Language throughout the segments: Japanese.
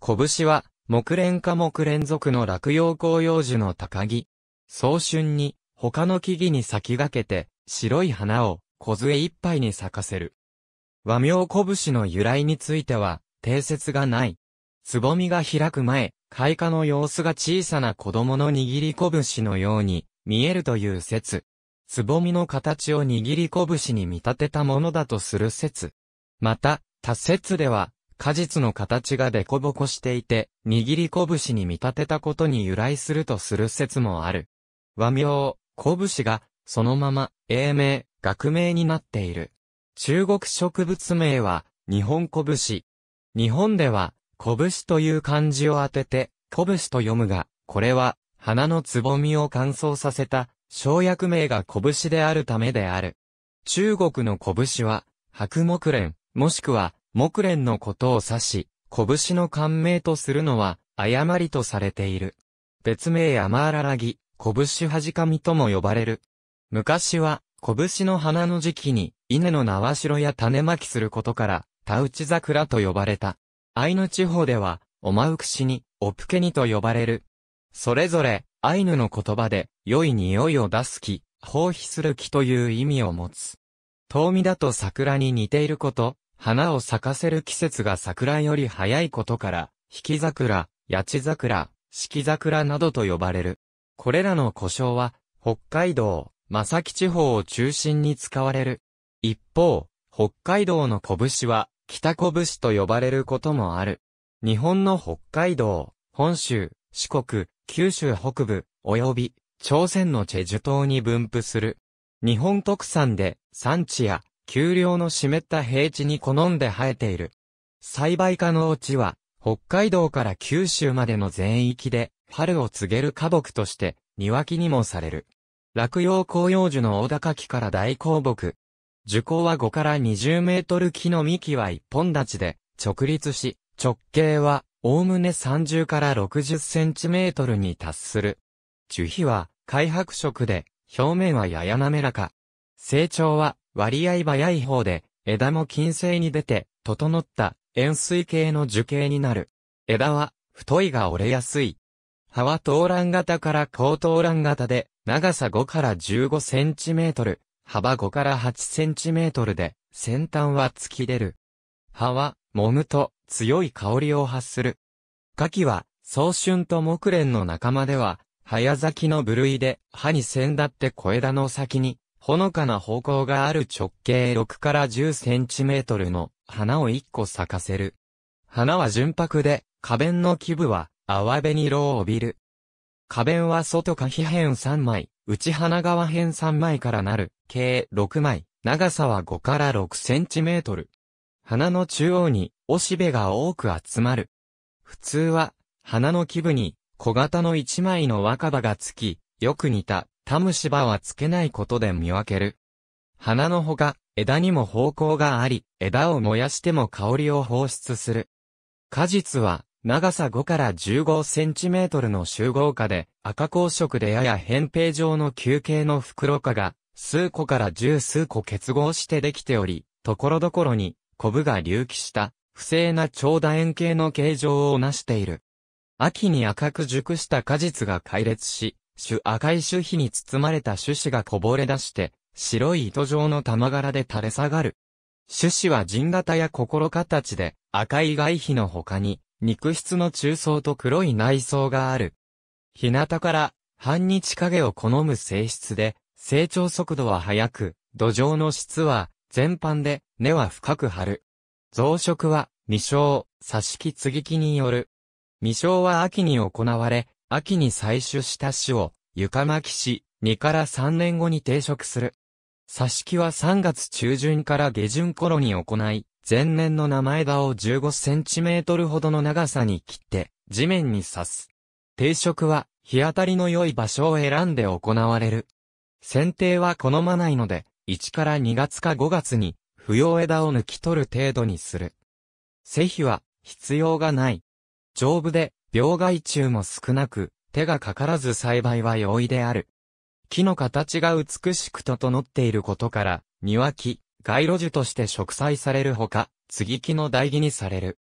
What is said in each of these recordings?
拳は、木蓮科木連続の落葉紅葉樹の高木。早春に、他の木々に先駆けて、白い花を、小杖一杯に咲かせる。和名拳の由来については、定説がない。つぼみが開く前、開花の様子が小さな子供の握り拳のように、見えるという説。つぼみの形を握り拳に見立てたものだとする説。また、他説では、果実の形がデコボコしていて、握り拳に見立てたことに由来するとする説もある。和名、拳が、そのまま、英名、学名になっている。中国植物名は、日本拳。日本では、拳という漢字を当てて、拳と読むが、これは、花のつぼみを乾燥させた、生薬名が拳であるためである。中国の拳は、白木蓮、もしくは、木蓮のことを指し、拳の官名とするのは、誤りとされている。別名アマーララギ、拳はじかみとも呼ばれる。昔は、拳の花の時期に、稲の縄代や種まきすることから、田内桜と呼ばれた。アイヌ地方では、おまうくしに、おぷけにと呼ばれる。それぞれ、アイヌの言葉で、良い匂いを出す木、放飛する木という意味を持つ。遠見だと桜に似ていること、花を咲かせる季節が桜より早いことから、引き桜、八千桜、四季桜などと呼ばれる。これらの故障は、北海道、正木地方を中心に使われる。一方、北海道の拳は、北拳と呼ばれることもある。日本の北海道、本州、四国、九州北部、及び、朝鮮のチェジュ島に分布する。日本特産で、産地や丘陵の湿った平地に好んで生えている。栽培可能地は、北海道から九州までの全域で、春を告げる花木として、庭木にもされる。落葉紅葉樹の大高木から大高木。樹高は5から20メートル木の幹は一本立ちで、直立し、直径は、おおむね30から60センチメートルに達する。樹皮は、開白色で、表面はやや滑らか。成長は、割合早い方で、枝も均整に出て、整った円錐形の樹形になる。枝は太いが折れやすい。葉は東蘭型から高東蘭型で、長さ5から15センチメートル、幅5から8センチメートルで、先端は突き出る。葉は、揉むと強い香りを発する。夏季は、早春と木蓮の仲間では、早咲きの部類で、葉に先だって小枝の先に、ほのかな方向がある直径6から10センチメートルの花を1個咲かせる。花は純白で、花弁の基部は淡紅色を帯びる。花弁は外か。皮辺3枚、内花側辺3枚からなる、計6枚、長さは5から6センチメートル。花の中央に、おしべが多く集まる。普通は、花の基部に、小型の1枚の若葉がつき、よく似た、タムシバはつけないことで見分ける。花のほか、枝にも方向があり、枝を燃やしても香りを放出する。果実は、長さ5から15センチメートルの集合化で、赤光色でやや扁平状の球形の袋化が、数個から十数個結合してできており、ところどころに、コブが隆起した、不正な長楕円形の形状をなしている。秋に赤く熟した果実が解裂し、種赤い種皮に包まれた種子がこぼれ出して、白い糸状の玉柄で垂れ下がる。種子は人型や心形で、赤い外皮の他に、肉質の中層と黒い内層がある。日向から半日影を好む性質で、成長速度は速く、土壌の質は全般で根は深く張る。増殖は未生、差し木継ぎ木による。未生は秋に行われ、秋に採取した種を床巻きし、2から3年後に定食する。挿し木は3月中旬から下旬頃に行い、前年の名前葉を15センチメートルほどの長さに切って地面に刺す。定食は日当たりの良い場所を選んで行われる。剪定は好まないので、1から2月か5月に不要枝を抜き取る程度にする。施肥は必要がない。丈夫で病害虫も少なく、手がかからず栽培は容易である。木の形が美しく整っていることから、庭木、街路樹として植栽されるほか、継ぎ木の代木にされる。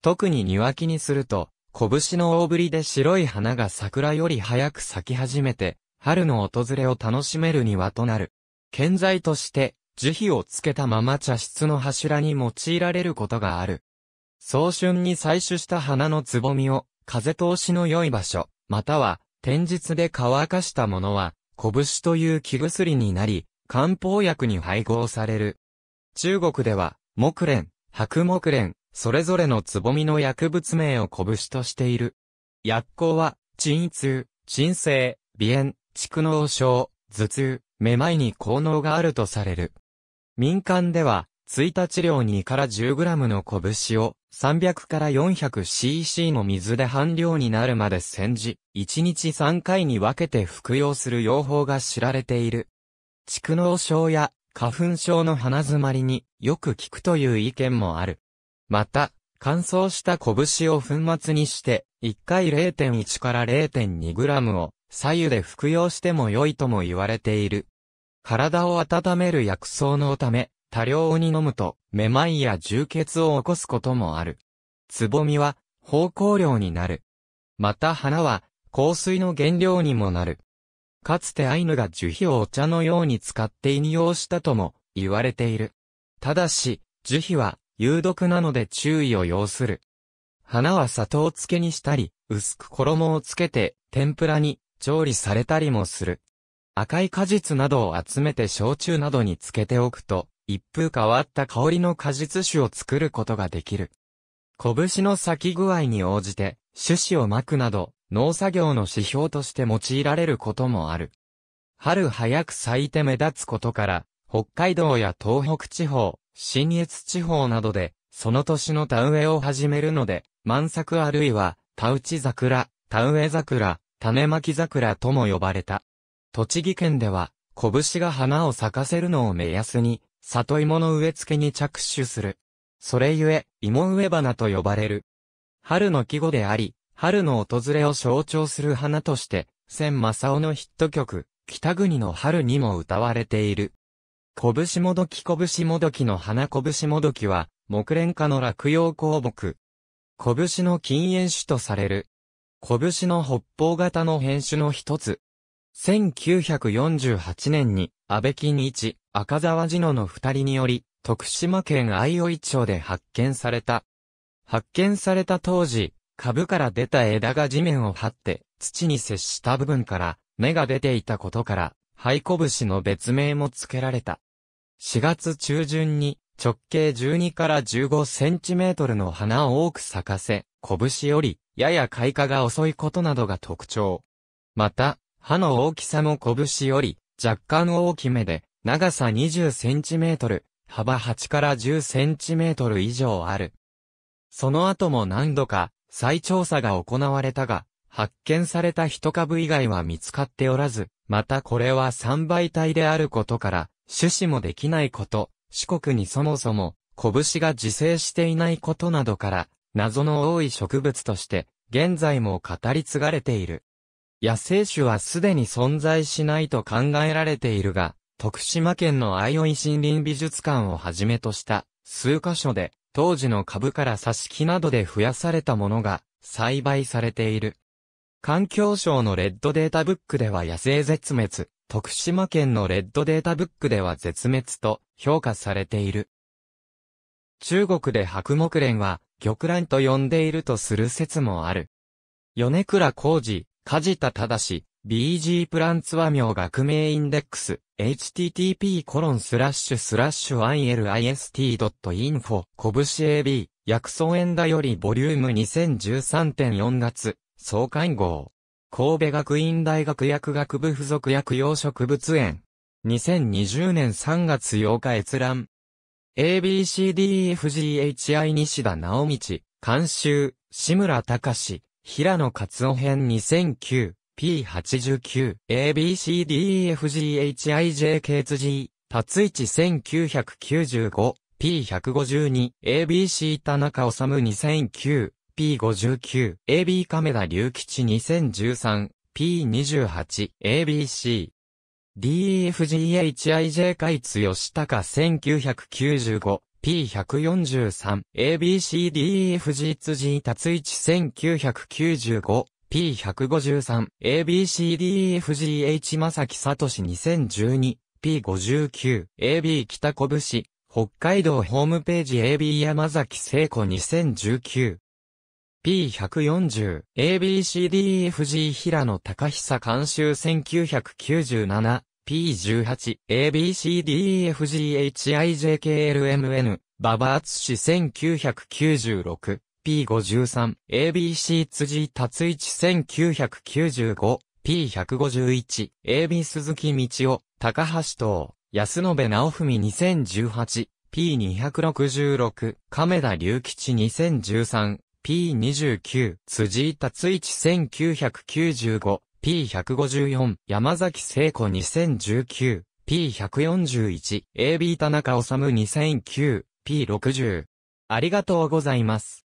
特に庭木にすると、拳の大ぶりで白い花が桜より早く咲き始めて、春の訪れを楽しめる庭となる。建材として、樹皮をつけたまま茶室の柱に用いられることがある。早春に採取した花のつぼみを、風通しの良い場所、または、天日で乾かしたものは、拳という木薬になり、漢方薬に配合される。中国では、木蓮、白木蓮、それぞれのつぼみの薬物名を拳としている。薬効は、鎮痛、鎮静、鼻炎、蓄膿症、頭痛、めまいに効能があるとされる。民間では、1日量2から 10g の拳を300から 400cc の水で半量になるまで煎じ、1日3回に分けて服用する用法が知られている。蓄膿症や花粉症の鼻詰まりによく効くという意見もある。また、乾燥した拳を粉末にして、1回0.1から 0.2g を左右で服用しても良いとも言われている。体を温める薬草のため、多量に飲むと、めまいや充血を起こすこともある。つぼみは、芳香料になる。また花は、香水の原料にもなる。かつてアイヌが樹皮をお茶のように使って引用したとも言われている。ただし、樹皮は有毒なので注意を要する。花は砂糖漬けにしたり、薄く衣をつけて天ぷらに調理されたりもする。赤い果実などを集めて焼酎などに漬けておくと、一風変わった香りの果実酒を作ることができる。拳の咲き具合に応じて、種子を巻くなど、農作業の指標として用いられることもある。春早く咲いて目立つことから、北海道や東北地方、新越地方などで、その年の田植えを始めるので、満作あるいは、田内桜、田植え桜、種まき桜とも呼ばれた。栃木県では、拳が花を咲かせるのを目安に、里芋の植え付けに着手する。それゆえ、芋植え花と呼ばれる。春の季語であり、春の訪れを象徴する花として、千正雄のヒット曲、北国の春にも歌われている。拳もどき拳もどきの花拳もどきは、木蓮花の落葉香木。拳の禁煙種とされる。拳の北方型の変種の一つ。1948年に、安倍金一、赤沢次野の二人により、徳島県愛生町で発見された。発見された当時、株から出た枝が地面を張って、土に接した部分から、芽が出ていたことから、灰拳の別名も付けられた。4月中旬に、直径12から15センチメートルの花を多く咲かせ、拳より、やや開花が遅いことなどが特徴。また、葉の大きさも拳より、若干大きめで、長さ20センチメートル、幅8から10センチメートル以上ある。その後も何度か再調査が行われたが、発見された一株以外は見つかっておらず、またこれは三倍体であることから、種子もできないこと、四国にそもそも、拳が自生していないことなどから、謎の多い植物として、現在も語り継がれている。野生種はすでに存在しないと考えられているが、徳島県の相生森林美術館をはじめとした数箇所で当時の株から挿し木などで増やされたものが栽培されている。環境省のレッドデータブックでは野生絶滅、徳島県のレッドデータブックでは絶滅と評価されている。中国で白木蓮は玉蘭と呼んでいるとする説もある。米倉浩二、梶田正 BG プランツ和名学名インデックス http コロンスラッシュスラッシュ ilist.info シ、AB 薬草園だよりボリューム2013.4月総会合神戸学院大学薬学部附属薬用植物園2020年3月8日閲覧 ABCDFGHI 西田直道監修志村隆平野勝夫編 2009P89 ABCDEFGHIJKTG 達一 1995P152 ABC 田中治 2009P59 AB 亀田隆吉 2013P28 ABC DFGHIJ e 海津吉高1995 P143、ABCDEFG 辻達一1995、P153、ABCDEFGH 正木聡2012、P59、AB 北拳、北海道ホームページ AB 山崎聖子2019、P140、ABCDEFG 平野隆久監修1997、P18、ABCDEFGHIJKLMN、ババアツ氏1996、P53、ABC 辻達一1995、P151、AB 鈴木道夫、高橋東、安延直文2018、P266、亀田隆吉2013、P29、辻達一1995、P154、山崎聖子2019、P141、AB 田中治2009、P60。ありがとうございます。